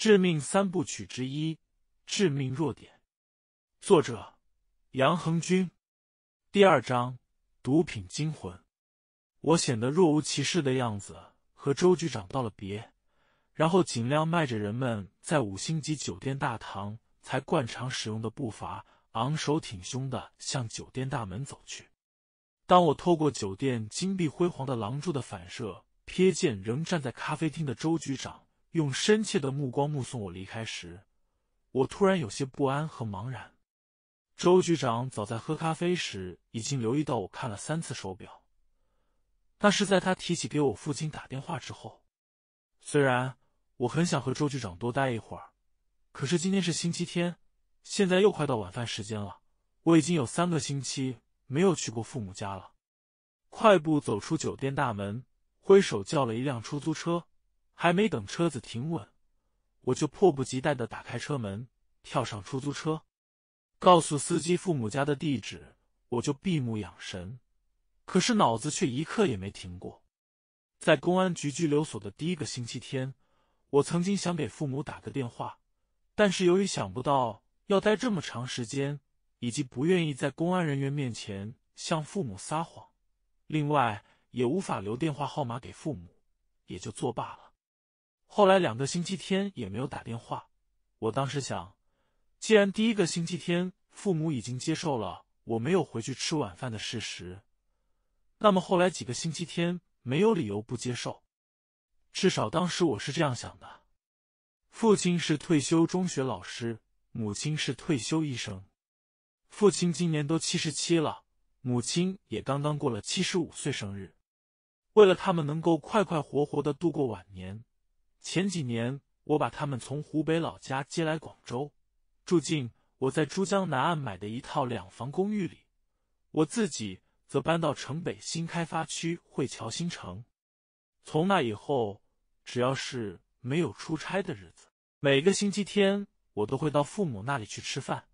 致命三部曲之一，《致命弱点》，作者杨恒军，第二章毒品惊魂。我显得若无其事的样子，和周局长道了别，然后尽量迈着人们在五星级酒店大堂才惯常使用的步伐，昂首挺胸的向酒店大门走去。当我透过酒店金碧辉煌的廊柱的反射，瞥见仍站在咖啡厅的周局长。用深切的目光目送我离开时，我突然有些不安和茫然。周局长早在喝咖啡时已经留意到我看了三次手表，那是在他提起给我父亲打电话之后。虽然我很想和周局长多待一会儿，可是今天是星期天，现在又快到晚饭时间了。我已经有三个星期没有去过父母家了。快步走出酒店大门，挥手叫了一辆出租车。还没等车子停稳，我就迫不及待的打开车门，跳上出租车，告诉司机父母家的地址，我就闭目养神，可是脑子却一刻也没停过。在公安局拘留所的第一个星期天，我曾经想给父母打个电话，但是由于想不到要待这么长时间，以及不愿意在公安人员面前向父母撒谎，另外也无法留电话号码给父母，也就作罢了。后来两个星期天也没有打电话。我当时想，既然第一个星期天父母已经接受了我没有回去吃晚饭的事实，那么后来几个星期天没有理由不接受。至少当时我是这样想的。父亲是退休中学老师，母亲是退休医生。父亲今年都七十七了，母亲也刚刚过了七十五岁生日。为了他们能够快快活活的度过晚年。前几年，我把他们从湖北老家接来广州，住进我在珠江南岸买的一套两房公寓里，我自己则搬到城北新开发区汇桥新城。从那以后，只要是没有出差的日子，每个星期天我都会到父母那里去吃饭。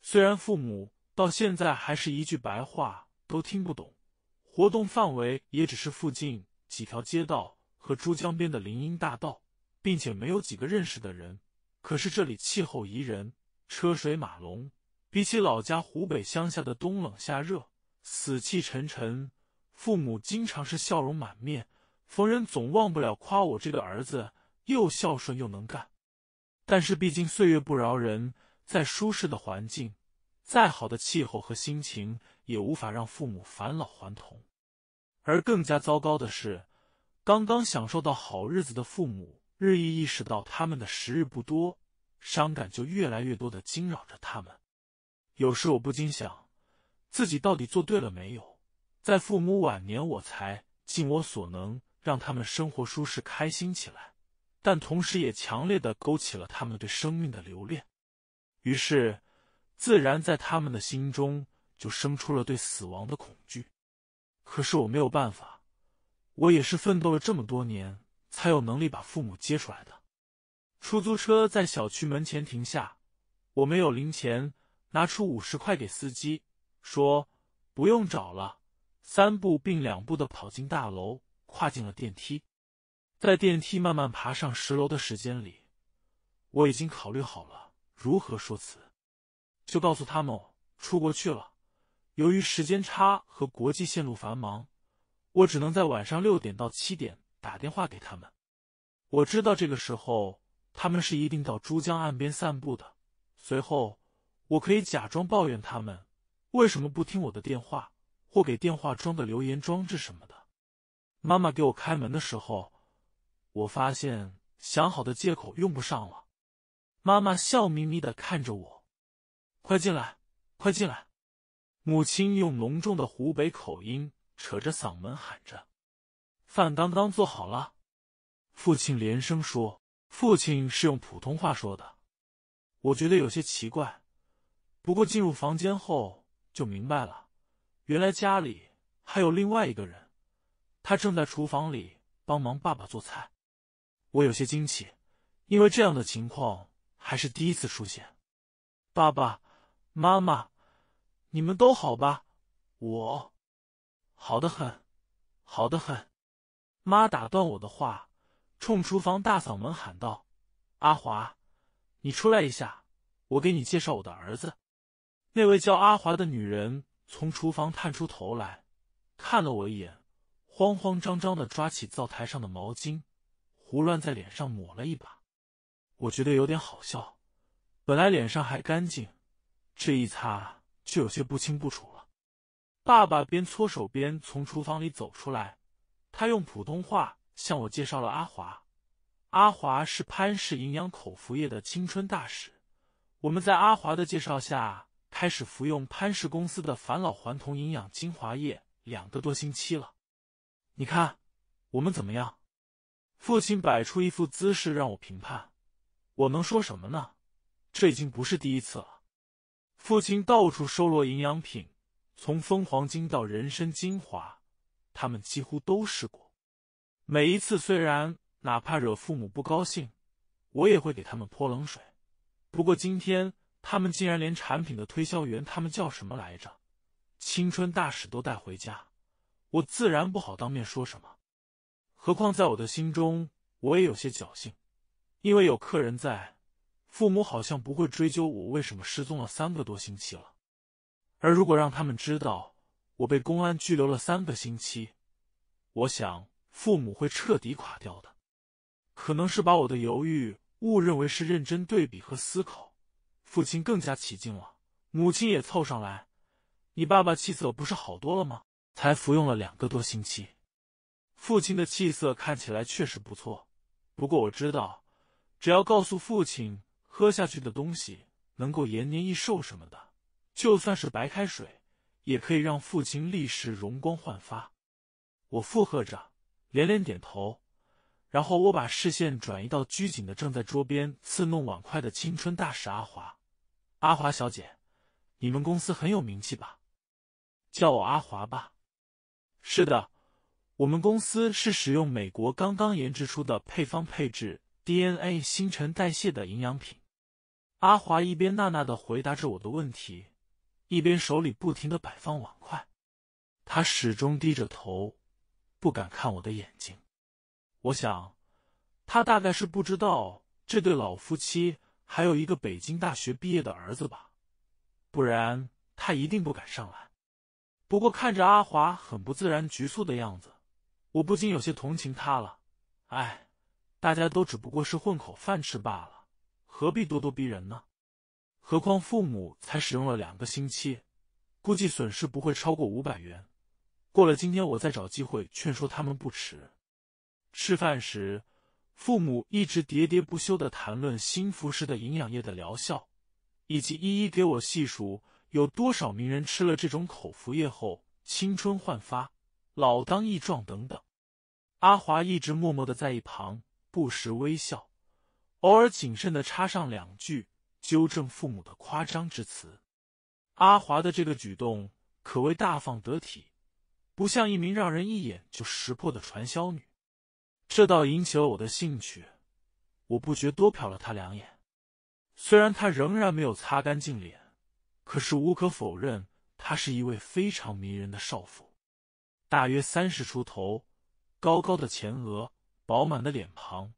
虽然父母到现在还是一句白话都听不懂，活动范围也只是附近几条街道。和珠江边的林荫大道，并且没有几个认识的人。可是这里气候宜人，车水马龙，比起老家湖北乡下的冬冷夏热、死气沉沉，父母经常是笑容满面，逢人总忘不了夸我这个儿子又孝顺又能干。但是毕竟岁月不饶人，再舒适的环境，再好的气候和心情，也无法让父母返老还童。而更加糟糕的是。刚刚享受到好日子的父母，日益意识到他们的时日不多，伤感就越来越多的惊扰着他们。有时我不禁想，自己到底做对了没有？在父母晚年，我才尽我所能让他们生活舒适、开心起来，但同时也强烈的勾起了他们对生命的留恋。于是，自然在他们的心中就生出了对死亡的恐惧。可是我没有办法。我也是奋斗了这么多年，才有能力把父母接出来的。出租车在小区门前停下，我没有零钱，拿出五十块给司机，说不用找了。三步并两步的跑进大楼，跨进了电梯。在电梯慢慢爬上十楼的时间里，我已经考虑好了如何说辞，就告诉他们出国去了。由于时间差和国际线路繁忙。我只能在晚上六点到七点打电话给他们。我知道这个时候他们是一定到珠江岸边散步的。随后，我可以假装抱怨他们为什么不听我的电话，或给电话装个留言装置什么的。妈妈给我开门的时候，我发现想好的借口用不上了。妈妈笑眯眯的看着我，快进来，快进来。母亲用浓重的湖北口音。扯着嗓门喊着：“饭刚刚做好了。”父亲连声说。父亲是用普通话说的，我觉得有些奇怪。不过进入房间后就明白了，原来家里还有另外一个人，他正在厨房里帮忙爸爸做菜。我有些惊奇，因为这样的情况还是第一次出现。爸爸妈妈，你们都好吧？我。好的很，好的很。妈打断我的话，冲厨房大嗓门喊道：“阿华，你出来一下，我给你介绍我的儿子。”那位叫阿华的女人从厨房探出头来，看了我一眼，慌慌张张的抓起灶台上的毛巾，胡乱在脸上抹了一把。我觉得有点好笑，本来脸上还干净，这一擦就有些不清不楚。爸爸边搓手边从厨房里走出来，他用普通话向我介绍了阿华。阿华是潘氏营养口服液的青春大使。我们在阿华的介绍下开始服用潘氏公司的返老还童营养精华液两个多星期了。你看，我们怎么样？父亲摆出一副姿势让我评判。我能说什么呢？这已经不是第一次了。父亲到处收罗营养品。从蜂黄金到人参精华，他们几乎都试过。每一次虽然哪怕惹父母不高兴，我也会给他们泼冷水。不过今天他们竟然连产品的推销员，他们叫什么来着？青春大使都带回家，我自然不好当面说什么。何况在我的心中，我也有些侥幸，因为有客人在，父母好像不会追究我为什么失踪了三个多星期了。而如果让他们知道我被公安拘留了三个星期，我想父母会彻底垮掉的。可能是把我的犹豫误认为是认真对比和思考，父亲更加起劲了，母亲也凑上来：“你爸爸气色不是好多了吗？才服用了两个多星期。”父亲的气色看起来确实不错，不过我知道，只要告诉父亲喝下去的东西能够延年益寿什么的。就算是白开水，也可以让父亲立时容光焕发。我附和着，连连点头。然后我把视线转移到拘谨的正在桌边刺弄碗筷的青春大使阿华。阿华小姐，你们公司很有名气吧？叫我阿华吧。是的，我们公司是使用美国刚刚研制出的配方配置 DNA 新陈代谢的营养品。阿华一边纳纳的回答着我的问题。一边手里不停的摆放碗筷，他始终低着头，不敢看我的眼睛。我想，他大概是不知道这对老夫妻还有一个北京大学毕业的儿子吧，不然他一定不敢上来。不过看着阿华很不自然、局促的样子，我不禁有些同情他了。哎，大家都只不过是混口饭吃罢了，何必咄咄逼人呢？何况父母才使用了两个星期，估计损失不会超过五百元。过了今天，我再找机会劝说他们不迟。吃饭时，父母一直喋喋不休的谈论新服食的营养液的疗效，以及一一给我细数有多少名人吃了这种口服液后青春焕发、老当益壮等等。阿华一直默默的在一旁，不时微笑，偶尔谨慎的插上两句。纠正父母的夸张之词，阿华的这个举动可谓大方得体，不像一名让人一眼就识破的传销女。这倒引起了我的兴趣，我不觉多瞟了他两眼。虽然他仍然没有擦干净脸，可是无可否认，他是一位非常迷人的少妇，大约三十出头，高高的前额，饱满的脸庞，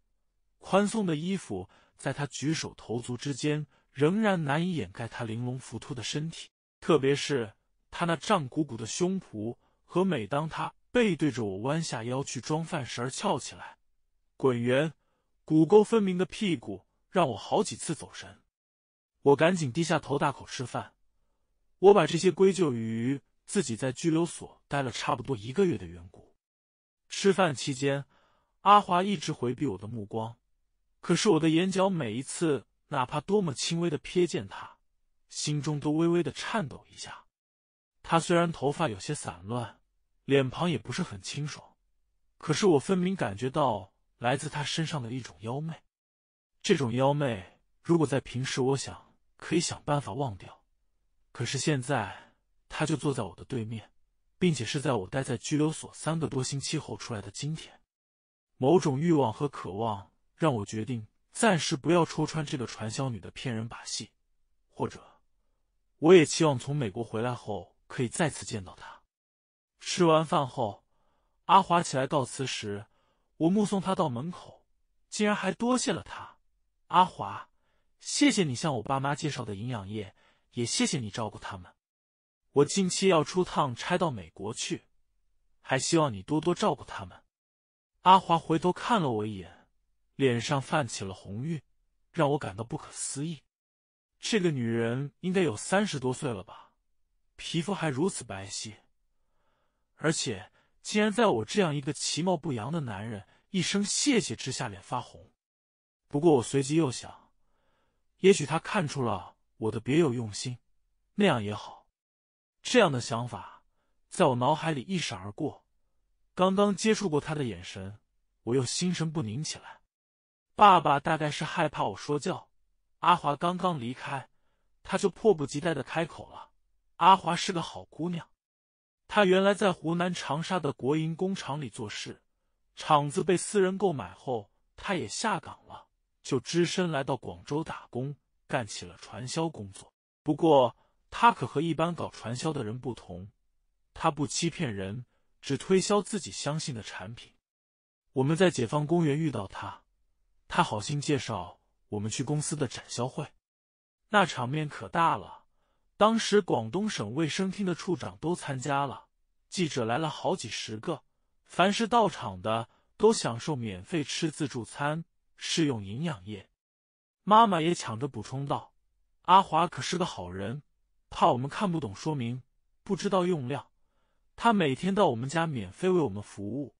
宽松的衣服，在他举手投足之间。仍然难以掩盖他玲珑浮凸的身体，特别是他那胀鼓鼓的胸脯和每当他背对着我弯下腰去装饭时而翘起来、滚圆、骨沟分明的屁股，让我好几次走神。我赶紧低下头大口吃饭。我把这些归咎于自己在拘留所待了差不多一个月的缘故。吃饭期间，阿华一直回避我的目光，可是我的眼角每一次。哪怕多么轻微的瞥见他，心中都微微的颤抖一下。他虽然头发有些散乱，脸庞也不是很清爽，可是我分明感觉到来自他身上的一种妖媚。这种妖媚，如果在平时，我想可以想办法忘掉。可是现在，他就坐在我的对面，并且是在我待在拘留所三个多星期后出来的今天。某种欲望和渴望，让我决定。暂时不要戳穿这个传销女的骗人把戏，或者，我也期望从美国回来后可以再次见到她。吃完饭后，阿华起来告辞时，我目送他到门口，竟然还多谢了他。阿华，谢谢你向我爸妈介绍的营养液，也谢谢你照顾他们。我近期要出趟差到美国去，还希望你多多照顾他们。阿华回头看了我一眼。脸上泛起了红晕，让我感到不可思议。这个女人应该有三十多岁了吧，皮肤还如此白皙，而且竟然在我这样一个其貌不扬的男人一声谢谢之下脸发红。不过我随即又想，也许她看出了我的别有用心，那样也好。这样的想法在我脑海里一闪而过。刚刚接触过她的眼神，我又心神不宁起来。爸爸大概是害怕我说教，阿华刚刚离开，他就迫不及待的开口了。阿华是个好姑娘，她原来在湖南长沙的国营工厂里做事，厂子被私人购买后，她也下岗了，就只身来到广州打工，干起了传销工作。不过，她可和一般搞传销的人不同，她不欺骗人，只推销自己相信的产品。我们在解放公园遇到她。他好心介绍我们去公司的展销会，那场面可大了。当时广东省卫生厅的处长都参加了，记者来了好几十个。凡是到场的都享受免费吃自助餐、试用营养液。妈妈也抢着补充道：“阿华可是个好人，怕我们看不懂说明，不知道用量，他每天到我们家免费为我们服务。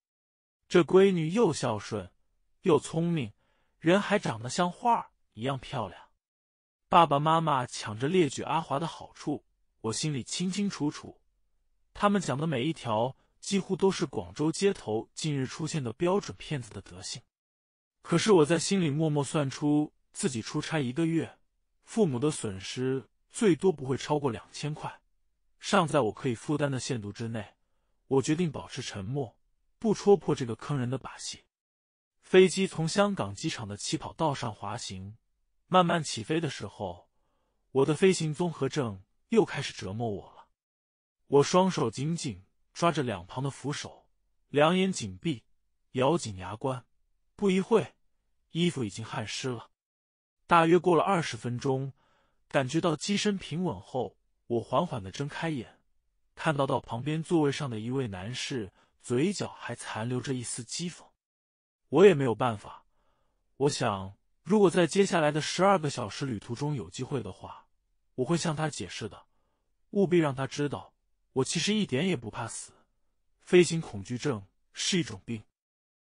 这闺女又孝顺又聪明。”人还长得像画一样漂亮，爸爸妈妈抢着列举阿华的好处，我心里清清楚楚。他们讲的每一条，几乎都是广州街头近日出现的标准骗子的德性。可是我在心里默默算出，自己出差一个月，父母的损失最多不会超过两千块，尚在我可以负担的限度之内。我决定保持沉默，不戳破这个坑人的把戏。飞机从香港机场的起跑道上滑行，慢慢起飞的时候，我的飞行综合症又开始折磨我了。我双手紧紧抓着两旁的扶手，两眼紧闭，咬紧牙关。不一会衣服已经汗湿了。大约过了二十分钟，感觉到机身平稳后，我缓缓的睁开眼，看到到旁边座位上的一位男士，嘴角还残留着一丝讥讽。我也没有办法。我想，如果在接下来的十二个小时旅途中有机会的话，我会向他解释的。务必让他知道，我其实一点也不怕死。飞行恐惧症是一种病，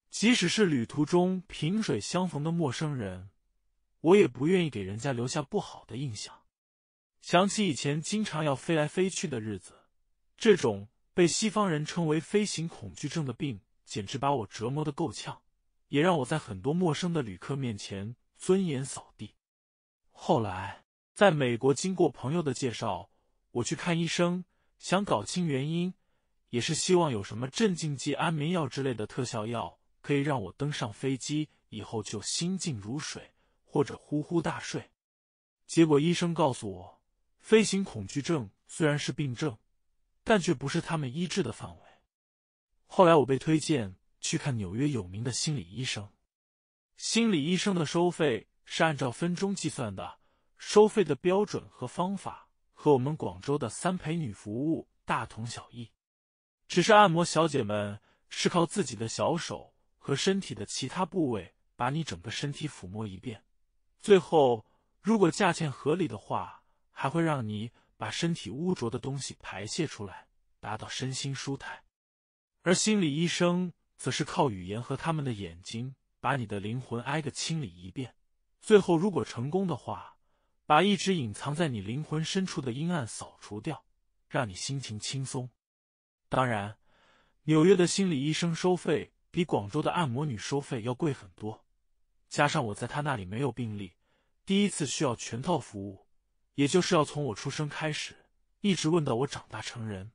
即使是旅途中萍水相逢的陌生人，我也不愿意给人家留下不好的印象。想起以前经常要飞来飞去的日子，这种被西方人称为飞行恐惧症的病，简直把我折磨的够呛。也让我在很多陌生的旅客面前尊严扫地。后来在美国，经过朋友的介绍，我去看医生，想搞清原因，也是希望有什么镇静剂、安眠药之类的特效药，可以让我登上飞机以后就心静如水，或者呼呼大睡。结果医生告诉我，飞行恐惧症虽然是病症，但却不是他们医治的范围。后来我被推荐。去看纽约有名的心理医生。心理医生的收费是按照分钟计算的，收费的标准和方法和我们广州的三陪女服务大同小异，只是按摩小姐们是靠自己的小手和身体的其他部位把你整个身体抚摸一遍，最后如果价钱合理的话，还会让你把身体污浊的东西排泄出来，达到身心舒坦。而心理医生。则是靠语言和他们的眼睛，把你的灵魂挨个清理一遍。最后，如果成功的话，把一直隐藏在你灵魂深处的阴暗扫除掉，让你心情轻松。当然，纽约的心理医生收费比广州的按摩女收费要贵很多。加上我在他那里没有病例，第一次需要全套服务，也就是要从我出生开始，一直问到我长大成人。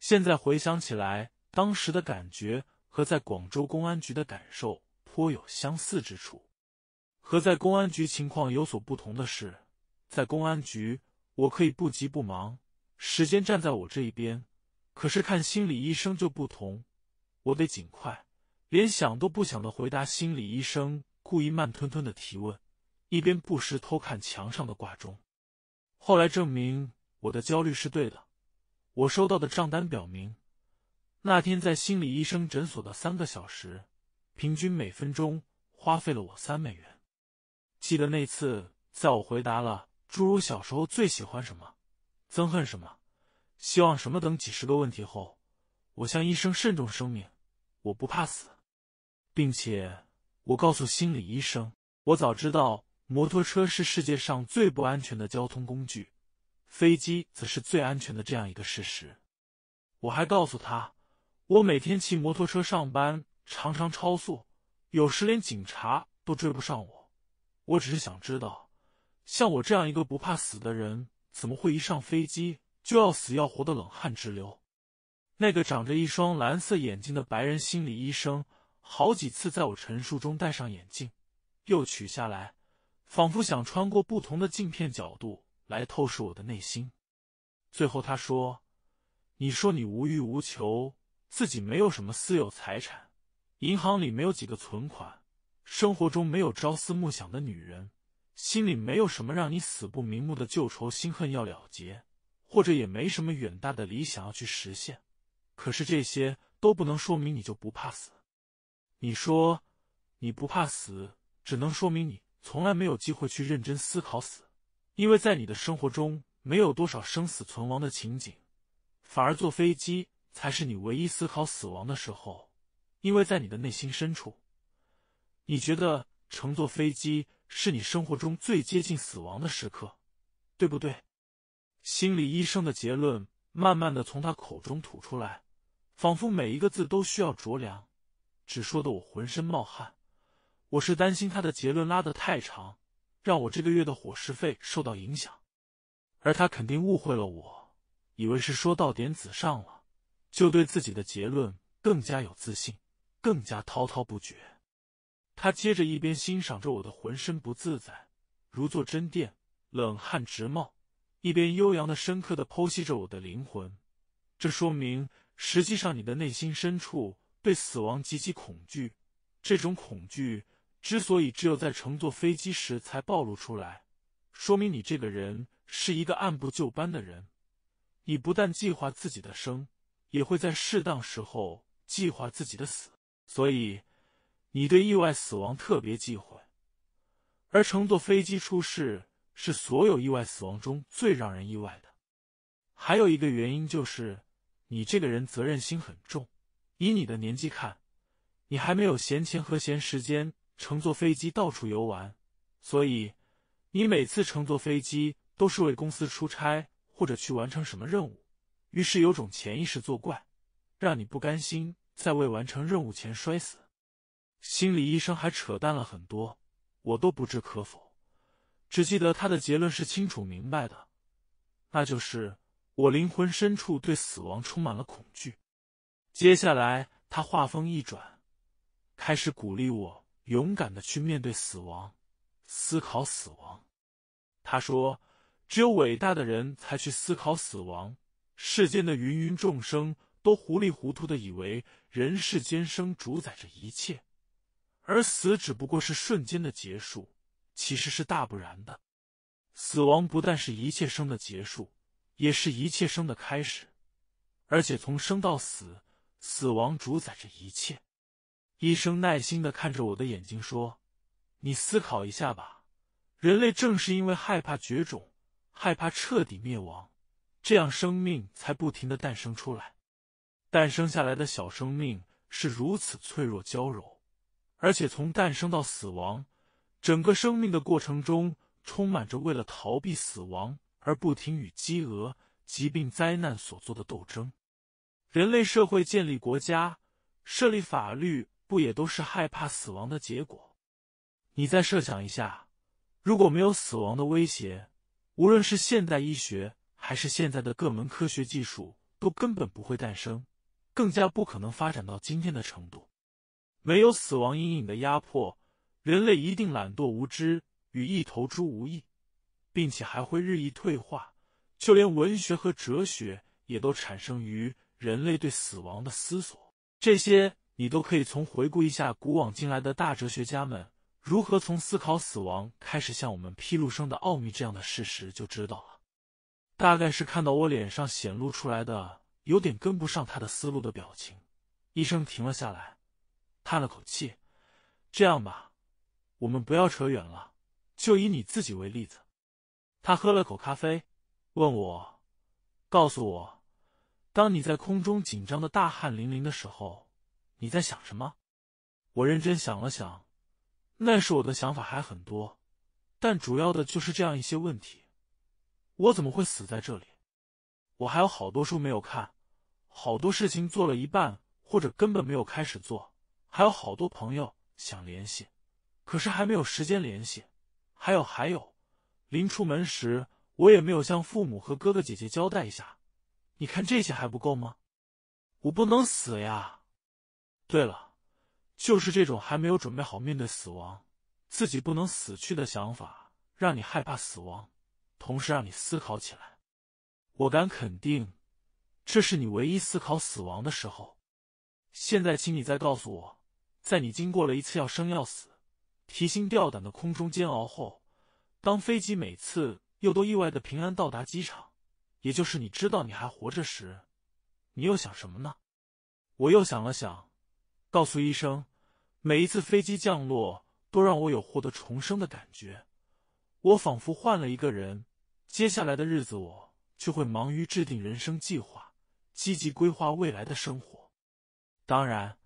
现在回想起来，当时的感觉。和在广州公安局的感受颇有相似之处。和在公安局情况有所不同的是，在公安局我可以不急不忙，时间站在我这一边。可是看心理医生就不同，我得尽快，连想都不想的回答心理医生故意慢吞吞的提问，一边不时偷看墙上的挂钟。后来证明我的焦虑是对的，我收到的账单表明。那天在心理医生诊所的三个小时，平均每分钟花费了我三美元。记得那次，在我回答了诸如小时候最喜欢什么、憎恨什么、希望什么等几十个问题后，我向医生慎重声明：我不怕死，并且我告诉心理医生，我早知道摩托车是世界上最不安全的交通工具，飞机则是最安全的这样一个事实。我还告诉他。我每天骑摩托车上班，常常超速，有时连警察都追不上我。我只是想知道，像我这样一个不怕死的人，怎么会一上飞机就要死要活的，冷汗直流？那个长着一双蓝色眼睛的白人心理医生，好几次在我陈述中戴上眼镜，又取下来，仿佛想穿过不同的镜片角度来透视我的内心。最后他说：“你说你无欲无求。”自己没有什么私有财产，银行里没有几个存款，生活中没有朝思暮想的女人，心里没有什么让你死不瞑目的旧仇新恨要了结，或者也没什么远大的理想要去实现。可是这些都不能说明你就不怕死。你说你不怕死，只能说明你从来没有机会去认真思考死，因为在你的生活中没有多少生死存亡的情景，反而坐飞机。才是你唯一思考死亡的时候，因为在你的内心深处，你觉得乘坐飞机是你生活中最接近死亡的时刻，对不对？心理医生的结论慢慢的从他口中吐出来，仿佛每一个字都需要着凉，只说的我浑身冒汗。我是担心他的结论拉得太长，让我这个月的伙食费受到影响，而他肯定误会了我，以为是说到点子上了。就对自己的结论更加有自信，更加滔滔不绝。他接着一边欣赏着我的浑身不自在、如坐针垫、冷汗直冒，一边悠扬的、深刻的剖析着我的灵魂。这说明，实际上你的内心深处对死亡极其恐惧。这种恐惧之所以只有在乘坐飞机时才暴露出来，说明你这个人是一个按部就班的人。你不但计划自己的生。也会在适当时候计划自己的死，所以你对意外死亡特别忌讳，而乘坐飞机出事是所有意外死亡中最让人意外的。还有一个原因就是你这个人责任心很重，以你的年纪看，你还没有闲钱和闲时间乘坐飞机到处游玩，所以你每次乘坐飞机都是为公司出差或者去完成什么任务。于是有种潜意识作怪，让你不甘心在未完成任务前摔死。心理医生还扯淡了很多，我都不置可否，只记得他的结论是清楚明白的，那就是我灵魂深处对死亡充满了恐惧。接下来他话锋一转，开始鼓励我勇敢的去面对死亡，思考死亡。他说：“只有伟大的人才去思考死亡。”世间的芸芸众生都糊里糊涂的以为人世间生主宰着一切，而死只不过是瞬间的结束，其实是大不然的。死亡不但是一切生的结束，也是一切生的开始，而且从生到死，死亡主宰着一切。医生耐心的看着我的眼睛说：“你思考一下吧，人类正是因为害怕绝种，害怕彻底灭亡。”这样，生命才不停的诞生出来。诞生下来的小生命是如此脆弱娇柔，而且从诞生到死亡，整个生命的过程中，充满着为了逃避死亡而不停与饥饿、疾病、灾难所做的斗争。人类社会建立国家、设立法律，不也都是害怕死亡的结果？你再设想一下，如果没有死亡的威胁，无论是现代医学，还是现在的各门科学技术都根本不会诞生，更加不可能发展到今天的程度。没有死亡阴影的压迫，人类一定懒惰无知，与一头猪无异，并且还会日益退化。就连文学和哲学也都产生于人类对死亡的思索。这些你都可以从回顾一下古往今来的大哲学家们如何从思考死亡开始，向我们披露生的奥秘这样的事实就知道了。大概是看到我脸上显露出来的有点跟不上他的思路的表情，医生停了下来，叹了口气：“这样吧，我们不要扯远了，就以你自己为例子。”他喝了口咖啡，问我：“告诉我，当你在空中紧张的大汗淋漓的时候，你在想什么？”我认真想了想：“那时我的想法还很多，但主要的就是这样一些问题。”我怎么会死在这里？我还有好多书没有看，好多事情做了一半或者根本没有开始做，还有好多朋友想联系，可是还没有时间联系。还有还有，临出门时我也没有向父母和哥哥姐姐交代一下。你看这些还不够吗？我不能死呀！对了，就是这种还没有准备好面对死亡、自己不能死去的想法，让你害怕死亡。同时让你思考起来，我敢肯定，这是你唯一思考死亡的时候。现在，请你再告诉我，在你经过了一次要生要死、提心吊胆的空中煎熬后，当飞机每次又都意外的平安到达机场，也就是你知道你还活着时，你又想什么呢？我又想了想，告诉医生，每一次飞机降落都让我有获得重生的感觉。我仿佛换了一个人，接下来的日子我就会忙于制定人生计划，积极规划未来的生活。当然，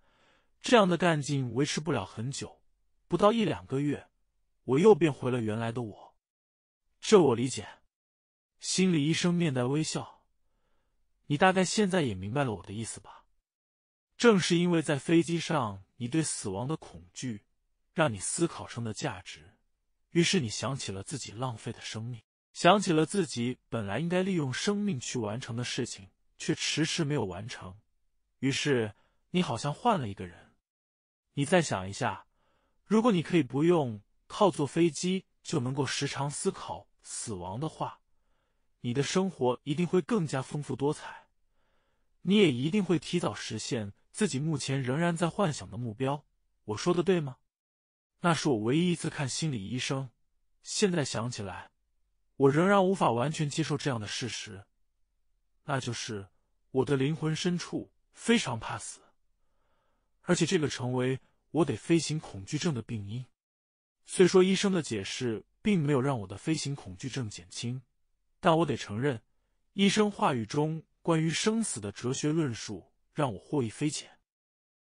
这样的干劲维持不了很久，不到一两个月，我又变回了原来的我。这我理解。心理医生面带微笑：“你大概现在也明白了我的意思吧？正是因为在飞机上，你对死亡的恐惧，让你思考生的价值。”于是你想起了自己浪费的生命，想起了自己本来应该利用生命去完成的事情，却迟迟没有完成。于是你好像换了一个人。你再想一下，如果你可以不用靠坐飞机就能够时常思考死亡的话，你的生活一定会更加丰富多彩，你也一定会提早实现自己目前仍然在幻想的目标。我说的对吗？那是我唯一一次看心理医生，现在想起来，我仍然无法完全接受这样的事实，那就是我的灵魂深处非常怕死，而且这个成为我得飞行恐惧症的病因。虽说医生的解释并没有让我的飞行恐惧症减轻，但我得承认，医生话语中关于生死的哲学论述让我获益匪浅。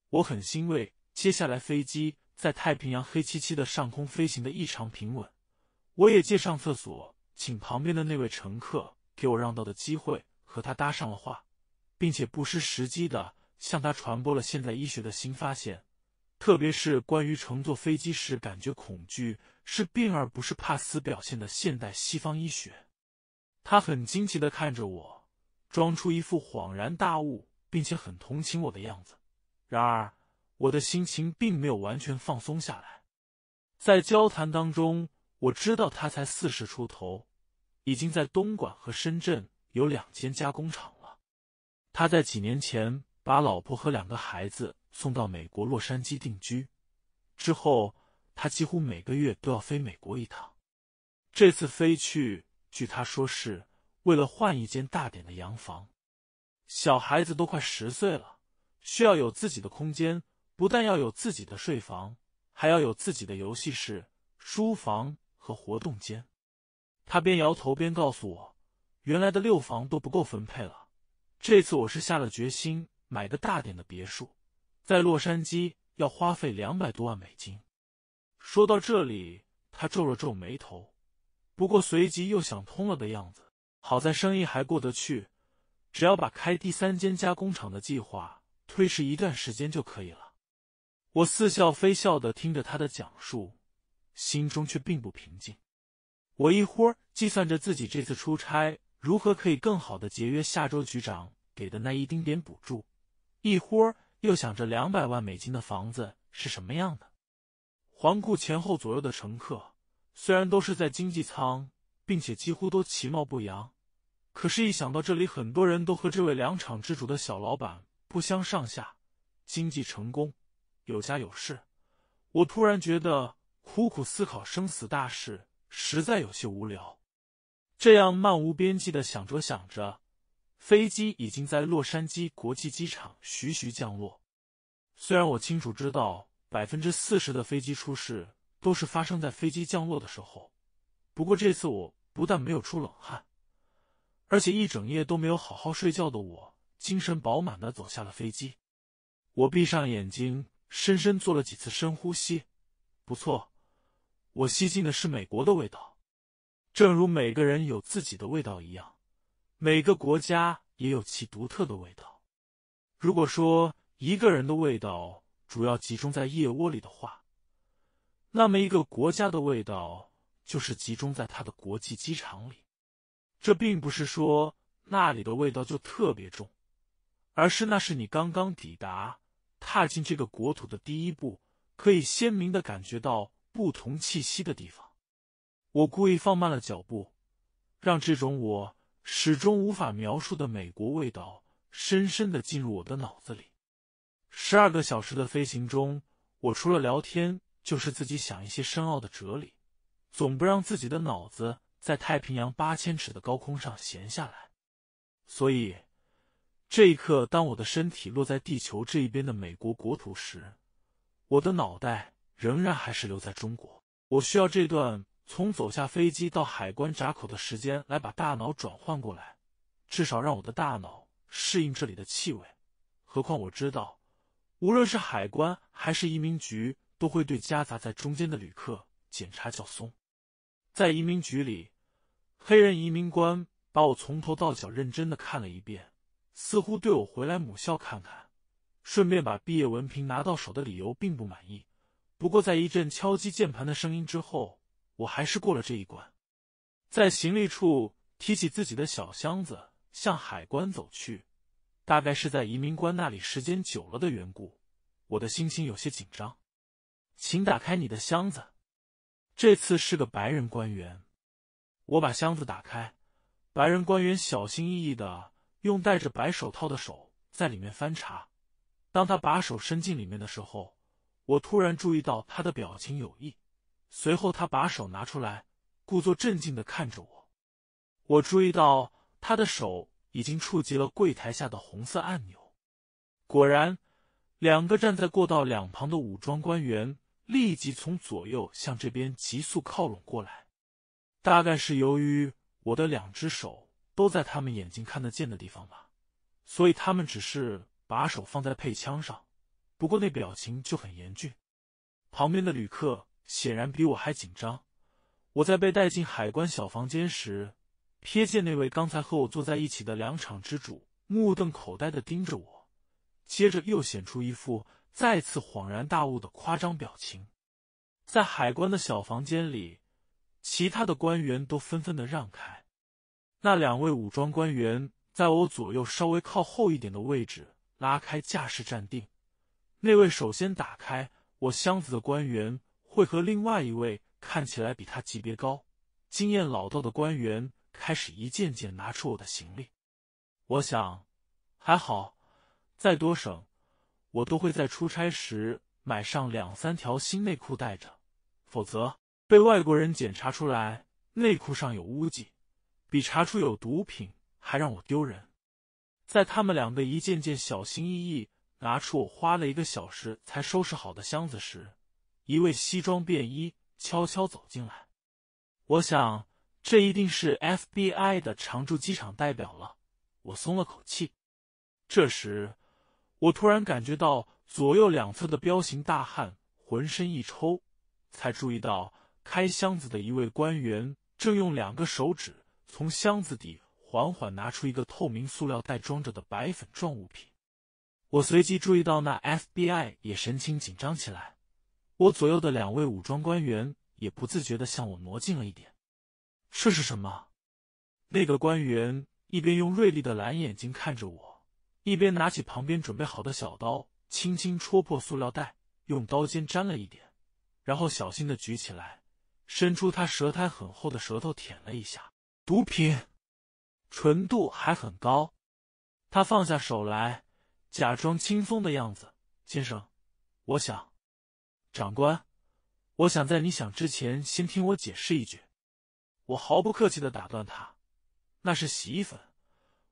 我很欣慰，接下来飞机。在太平洋黑漆漆的上空飞行的异常平稳，我也借上厕所，请旁边的那位乘客给我让道的机会，和他搭上了话，并且不失时机的向他传播了现代医学的新发现，特别是关于乘坐飞机时感觉恐惧是病而不是怕死表现的现代西方医学。他很惊奇的看着我，装出一副恍然大悟并且很同情我的样子，然而。我的心情并没有完全放松下来，在交谈当中，我知道他才四十出头，已经在东莞和深圳有两间加工厂了。他在几年前把老婆和两个孩子送到美国洛杉矶定居，之后他几乎每个月都要飞美国一趟。这次飞去，据他说是为了换一间大点的洋房。小孩子都快十岁了，需要有自己的空间。不但要有自己的睡房，还要有自己的游戏室、书房和活动间。他边摇头边告诉我：“原来的六房都不够分配了，这次我是下了决心买个大点的别墅，在洛杉矶要花费两百多万美金。”说到这里，他皱了皱眉头，不过随即又想通了的样子。好在生意还过得去，只要把开第三间加工厂的计划推迟一段时间就可以了。我似笑非笑的听着他的讲述，心中却并不平静。我一会儿计算着自己这次出差如何可以更好的节约下周局长给的那一丁点补助，一会儿又想着两百万美金的房子是什么样的。环顾前后左右的乘客，虽然都是在经济舱，并且几乎都其貌不扬，可是，一想到这里，很多人都和这位两厂之主的小老板不相上下，经济成功。有家有室。我突然觉得苦苦思考生死大事实在有些无聊。这样漫无边际的想着想着，飞机已经在洛杉矶国际机场徐徐降落。虽然我清楚知道百分之四十的飞机出事都是发生在飞机降落的时候，不过这次我不但没有出冷汗，而且一整夜都没有好好睡觉的我，精神饱满的走下了飞机。我闭上眼睛。深深做了几次深呼吸，不错，我吸进的是美国的味道。正如每个人有自己的味道一样，每个国家也有其独特的味道。如果说一个人的味道主要集中在腋窝里的话，那么一个国家的味道就是集中在他的国际机场里。这并不是说那里的味道就特别重，而是那是你刚刚抵达。踏进这个国土的第一步，可以鲜明的感觉到不同气息的地方。我故意放慢了脚步，让这种我始终无法描述的美国味道深深的进入我的脑子里。十二个小时的飞行中，我除了聊天，就是自己想一些深奥的哲理，总不让自己的脑子在太平洋八千尺的高空上闲下来。所以。这一刻，当我的身体落在地球这一边的美国国土时，我的脑袋仍然还是留在中国。我需要这段从走下飞机到海关闸口的时间来把大脑转换过来，至少让我的大脑适应这里的气味。何况我知道，无论是海关还是移民局，都会对夹杂在中间的旅客检查较松。在移民局里，黑人移民官把我从头到脚认真的看了一遍。似乎对我回来母校看看，顺便把毕业文凭拿到手的理由并不满意。不过，在一阵敲击键盘的声音之后，我还是过了这一关。在行李处提起自己的小箱子，向海关走去。大概是在移民官那里时间久了的缘故，我的心情有些紧张。请打开你的箱子。这次是个白人官员。我把箱子打开，白人官员小心翼翼的。用戴着白手套的手在里面翻查。当他把手伸进里面的时候，我突然注意到他的表情有异。随后，他把手拿出来，故作镇静的看着我。我注意到他的手已经触及了柜台下的红色按钮。果然，两个站在过道两旁的武装官员立即从左右向这边急速靠拢过来。大概是由于我的两只手。都在他们眼睛看得见的地方吧，所以他们只是把手放在配枪上，不过那表情就很严峻。旁边的旅客显然比我还紧张。我在被带进海关小房间时，瞥见那位刚才和我坐在一起的粮场之主目瞪口呆的盯着我，接着又显出一副再次恍然大悟的夸张表情。在海关的小房间里，其他的官员都纷纷的让开。那两位武装官员在我左右稍微靠后一点的位置拉开架势站定，那位首先打开我箱子的官员会和另外一位看起来比他级别高、经验老道的官员开始一件件拿出我的行李。我想，还好，再多省，我都会在出差时买上两三条新内裤带着，否则被外国人检查出来内裤上有污迹。比查出有毒品还让我丢人。在他们两个一件件小心翼翼拿出我花了一个小时才收拾好的箱子时，一位西装便衣悄悄走进来。我想，这一定是 FBI 的常驻机场代表了。我松了口气。这时，我突然感觉到左右两侧的彪形大汉浑身一抽，才注意到开箱子的一位官员正用两个手指。从箱子底缓缓拿出一个透明塑料袋装着的白粉状物品，我随即注意到那 FBI 也神情紧张起来，我左右的两位武装官员也不自觉的向我挪近了一点。这是什么？那个官员一边用锐利的蓝眼睛看着我，一边拿起旁边准备好的小刀，轻轻戳破塑料袋，用刀尖沾了一点，然后小心的举起来，伸出他舌苔很厚的舌头舔了一下。毒品纯度还很高，他放下手来，假装轻松的样子。先生，我想，长官，我想在你想之前先听我解释一句。我毫不客气的打断他，那是洗衣粉，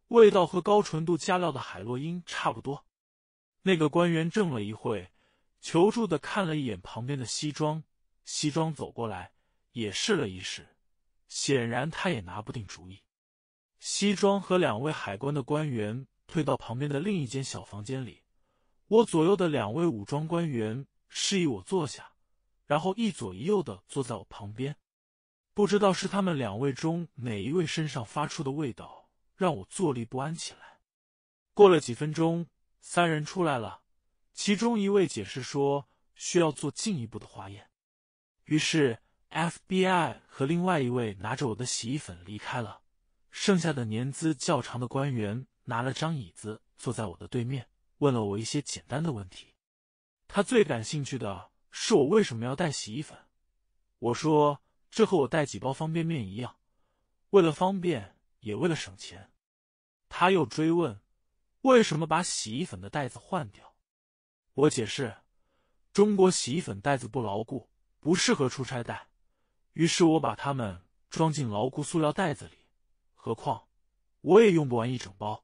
味道和高纯度加料的海洛因差不多。那个官员怔了一会，求助的看了一眼旁边的西装，西装走过来也试了一试。显然，他也拿不定主意。西装和两位海关的官员退到旁边的另一间小房间里，我左右的两位武装官员示意我坐下，然后一左一右的坐在我旁边。不知道是他们两位中哪一位身上发出的味道让我坐立不安起来。过了几分钟，三人出来了，其中一位解释说需要做进一步的化验，于是。FBI 和另外一位拿着我的洗衣粉离开了。剩下的年资较长的官员拿了张椅子坐在我的对面，问了我一些简单的问题。他最感兴趣的是我为什么要带洗衣粉。我说这和我带几包方便面一样，为了方便也为了省钱。他又追问为什么把洗衣粉的袋子换掉。我解释中国洗衣粉袋子不牢固，不适合出差带。于是我把它们装进牢固塑料袋子里。何况，我也用不完一整包。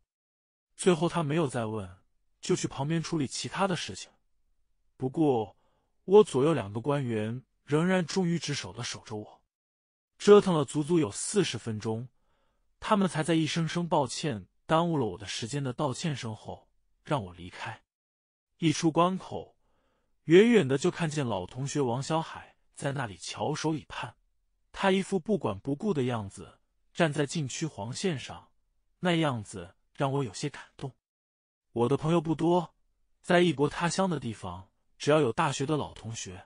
最后他没有再问，就去旁边处理其他的事情。不过，我左右两个官员仍然忠于职守的守着我。折腾了足足有四十分钟，他们才在一声声“抱歉耽误了我的时间”的道歉声后，让我离开。一出关口，远远的就看见老同学王小海在那里翘首以盼。他一副不管不顾的样子，站在禁区黄线上，那样子让我有些感动。我的朋友不多，在异国他乡的地方，只要有大学的老同学，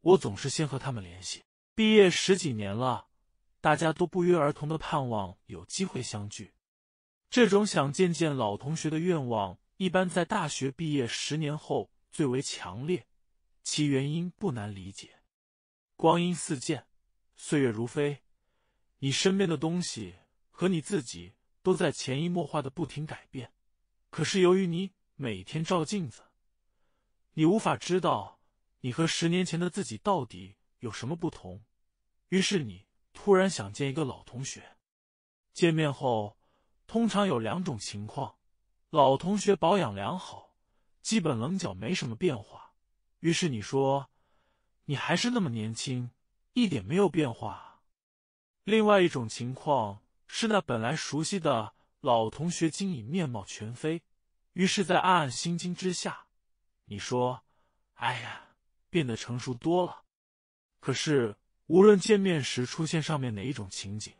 我总是先和他们联系。毕业十几年了，大家都不约而同的盼望有机会相聚。这种想见见老同学的愿望，一般在大学毕业十年后最为强烈，其原因不难理解，光阴似箭。岁月如飞，你身边的东西和你自己都在潜移默化的不停改变。可是由于你每天照镜子，你无法知道你和十年前的自己到底有什么不同。于是你突然想见一个老同学。见面后，通常有两种情况：老同学保养良好，基本棱角没什么变化。于是你说：“你还是那么年轻。”一点没有变化。另外一种情况是，那本来熟悉的老同学，经已面貌全非。于是，在暗暗心惊之下，你说：“哎呀，变得成熟多了。”可是，无论见面时出现上面哪一种情景，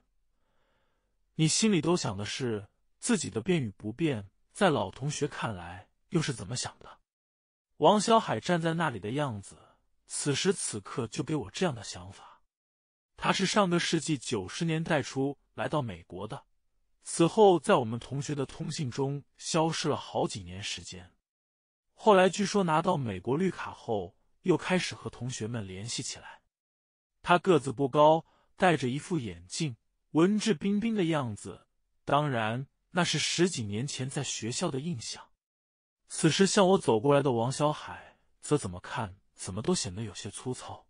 你心里都想的是自己的变与不变，在老同学看来又是怎么想的？王小海站在那里的样子。此时此刻就给我这样的想法。他是上个世纪九十年代初来到美国的，此后在我们同学的通信中消失了好几年时间。后来据说拿到美国绿卡后，又开始和同学们联系起来。他个子不高，戴着一副眼镜，文质彬彬的样子。当然，那是十几年前在学校的印象。此时向我走过来的王小海，则怎么看？怎么都显得有些粗糙，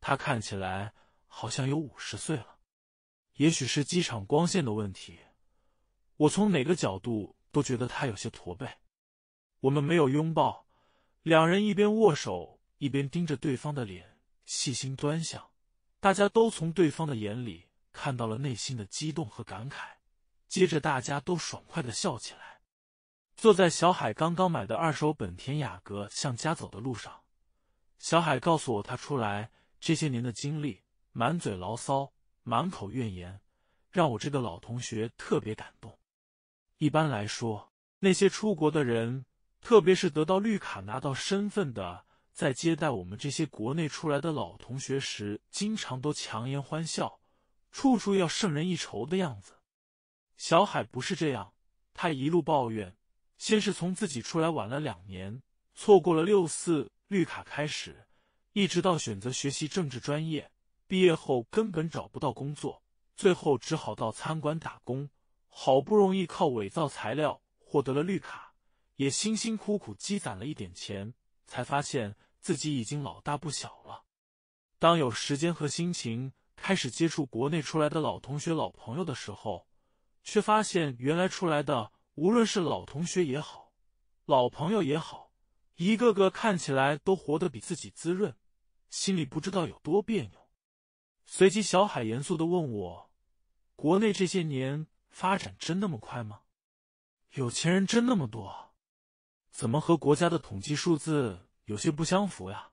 他看起来好像有五十岁了。也许是机场光线的问题，我从哪个角度都觉得他有些驼背。我们没有拥抱，两人一边握手一边盯着对方的脸，细心端详。大家都从对方的眼里看到了内心的激动和感慨。接着，大家都爽快的笑起来。坐在小海刚刚买的二手本田雅阁向家走的路上。小海告诉我，他出来这些年的经历，满嘴牢骚，满口怨言，让我这个老同学特别感动。一般来说，那些出国的人，特别是得到绿卡、拿到身份的，在接待我们这些国内出来的老同学时，经常都强颜欢笑，处处要胜人一筹的样子。小海不是这样，他一路抱怨，先是从自己出来晚了两年，错过了六四。绿卡开始，一直到选择学习政治专业，毕业后根本找不到工作，最后只好到餐馆打工。好不容易靠伪造材料获得了绿卡，也辛辛苦苦积攒了一点钱，才发现自己已经老大不小了。当有时间和心情开始接触国内出来的老同学、老朋友的时候，却发现原来出来的无论是老同学也好，老朋友也好。一个个看起来都活得比自己滋润，心里不知道有多别扭。随即，小海严肃的问我：“国内这些年发展真那么快吗？有钱人真那么多，怎么和国家的统计数字有些不相符呀？”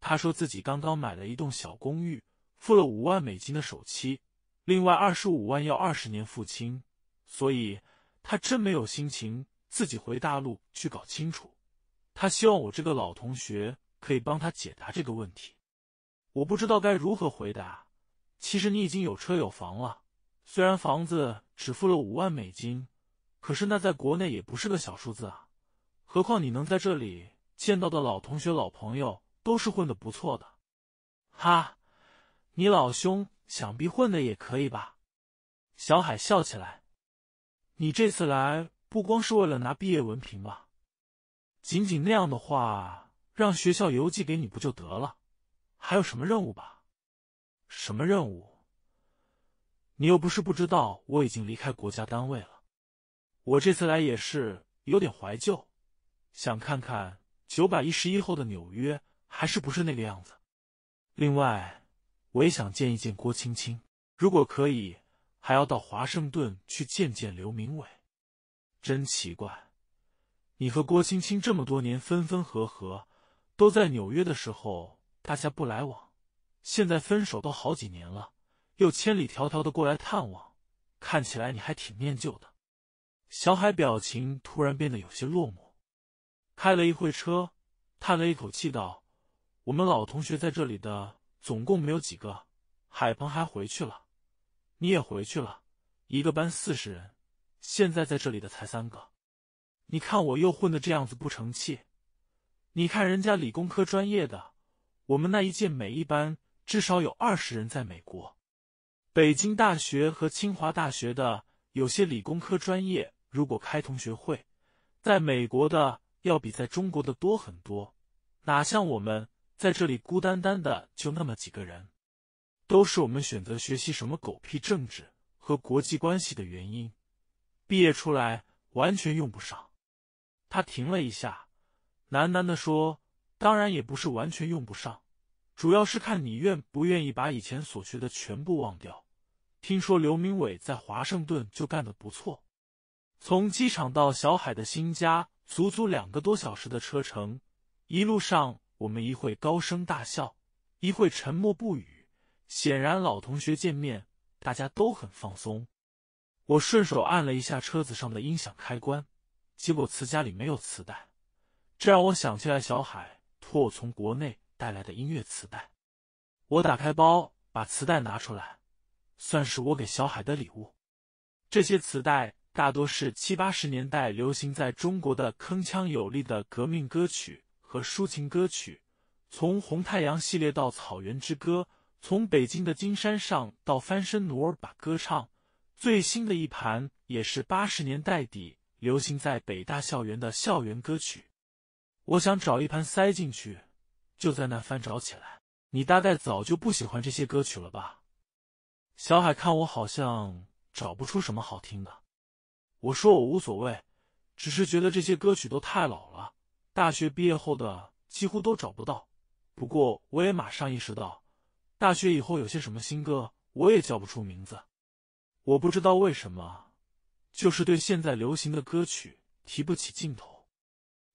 他说自己刚刚买了一栋小公寓，付了五万美金的首期，另外二十五万要二十年付清，所以他真没有心情自己回大陆去搞清楚。他希望我这个老同学可以帮他解答这个问题，我不知道该如何回答。其实你已经有车有房了，虽然房子只付了五万美金，可是那在国内也不是个小数字啊。何况你能在这里见到的老同学、老朋友，都是混的不错的。哈，你老兄想必混的也可以吧？小海笑起来，你这次来不光是为了拿毕业文凭吧？仅仅那样的话，让学校邮寄给你不就得了？还有什么任务吧？什么任务？你又不是不知道，我已经离开国家单位了。我这次来也是有点怀旧，想看看九百一十一后的纽约还是不是那个样子。另外，我也想见一见郭青青，如果可以，还要到华盛顿去见见刘明伟。真奇怪。你和郭青青这么多年分分合合，都在纽约的时候大家不来往，现在分手都好几年了，又千里迢迢的过来探望，看起来你还挺念旧的。小海表情突然变得有些落寞，开了一会车，叹了一口气道：“我们老同学在这里的总共没有几个，海鹏还回去了，你也回去了，一个班四十人，现在在这里的才三个。”你看我又混的这样子不成器，你看人家理工科专业的，我们那一届每一班至少有二十人在美国，北京大学和清华大学的有些理工科专业，如果开同学会，在美国的要比在中国的多很多，哪像我们在这里孤单单的就那么几个人，都是我们选择学习什么狗屁政治和国际关系的原因，毕业出来完全用不上。他停了一下，喃喃的说：“当然也不是完全用不上，主要是看你愿不愿意把以前所学的全部忘掉。听说刘明伟在华盛顿就干的不错。”从机场到小海的新家，足足两个多小时的车程。一路上，我们一会高声大笑，一会沉默不语。显然，老同学见面，大家都很放松。我顺手按了一下车子上的音响开关。结果磁家里没有磁带，这让我想起来小海托我从国内带来的音乐磁带。我打开包，把磁带拿出来，算是我给小海的礼物。这些磁带大多是七八十年代流行在中国的铿锵有力的革命歌曲和抒情歌曲，从《红太阳》系列到《草原之歌》，从《北京的金山上》到《翻身奴儿把歌唱》，最新的一盘也是八十年代底。流行在北大校园的校园歌曲，我想找一盘塞进去，就在那翻找起来。你大概早就不喜欢这些歌曲了吧？小海看我好像找不出什么好听的，我说我无所谓，只是觉得这些歌曲都太老了。大学毕业后的几乎都找不到。不过我也马上意识到，大学以后有些什么新歌我也叫不出名字。我不知道为什么。就是对现在流行的歌曲提不起劲头，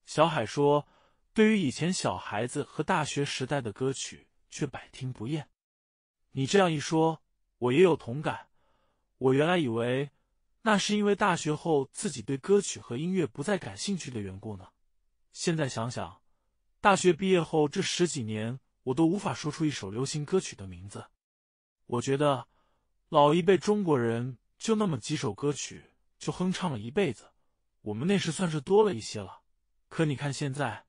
小海说：“对于以前小孩子和大学时代的歌曲，却百听不厌。”你这样一说，我也有同感。我原来以为那是因为大学后自己对歌曲和音乐不再感兴趣的缘故呢。现在想想，大学毕业后这十几年，我都无法说出一首流行歌曲的名字。我觉得老一辈中国人就那么几首歌曲。就哼唱了一辈子，我们那时算是多了一些了。可你看现在，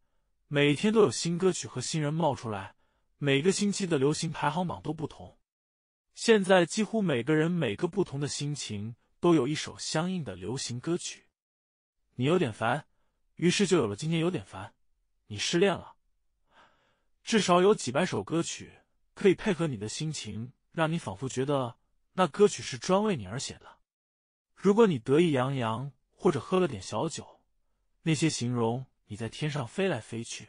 每天都有新歌曲和新人冒出来，每个星期的流行排行榜都不同。现在几乎每个人每个不同的心情都有一首相应的流行歌曲。你有点烦，于是就有了今天有点烦。你失恋了，至少有几百首歌曲可以配合你的心情，让你仿佛觉得那歌曲是专为你而写的。如果你得意洋洋，或者喝了点小酒，那些形容你在天上飞来飞去、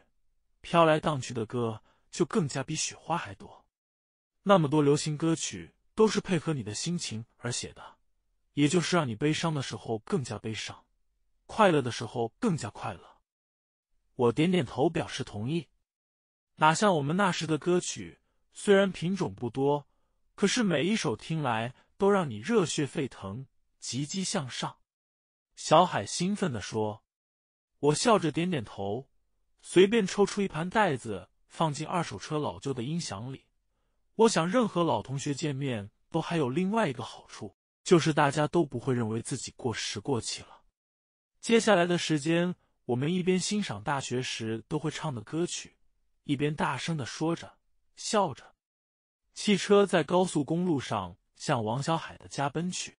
飘来荡去的歌，就更加比雪花还多。那么多流行歌曲都是配合你的心情而写的，也就是让你悲伤的时候更加悲伤，快乐的时候更加快乐。我点点头表示同意。哪像我们那时的歌曲，虽然品种不多，可是每一首听来都让你热血沸腾。积极向上，小海兴奋地说：“我笑着点点头，随便抽出一盘带子放进二手车老旧的音响里。我想，任何老同学见面都还有另外一个好处，就是大家都不会认为自己过时过气了。”接下来的时间，我们一边欣赏大学时都会唱的歌曲，一边大声的说着、笑着。汽车在高速公路上向王小海的家奔去。